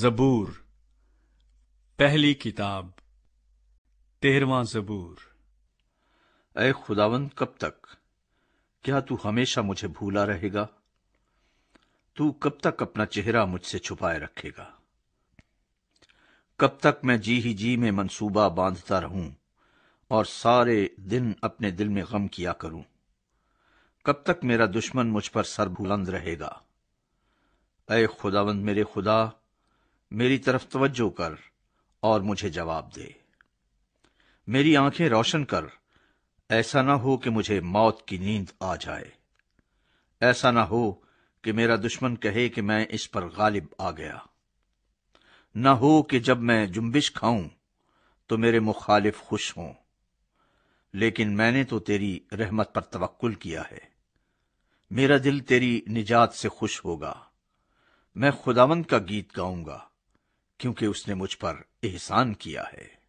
जबूर पहली किताब तेरवा जबूर ए खुदावंद कब तक क्या तू हमेशा मुझे भूला रहेगा तू कब तक अपना चेहरा मुझसे छुपाए रखेगा कब तक मैं जी ही जी में मंसूबा बांधता रहूं और सारे दिन अपने दिल में गम किया करूं कब तक मेरा दुश्मन मुझ पर सर बुलंद रहेगा अय खुदावंद मेरे खुदा मेरी तरफ तवज्जो कर और मुझे जवाब दे मेरी आंखें रोशन कर ऐसा ना हो कि मुझे मौत की नींद आ जाए ऐसा ना हो कि मेरा दुश्मन कहे कि मैं इस पर गालिब आ गया न हो कि जब मैं जुम्बिश खाऊं तो मेरे मुखालिफ खुश हों लेकिन मैंने तो तेरी रहमत पर तवक्ल किया है मेरा दिल तेरी निजात से खुश होगा मैं खुदावंद का गीत गाऊंगा क्योंकि उसने मुझ पर एहसान किया है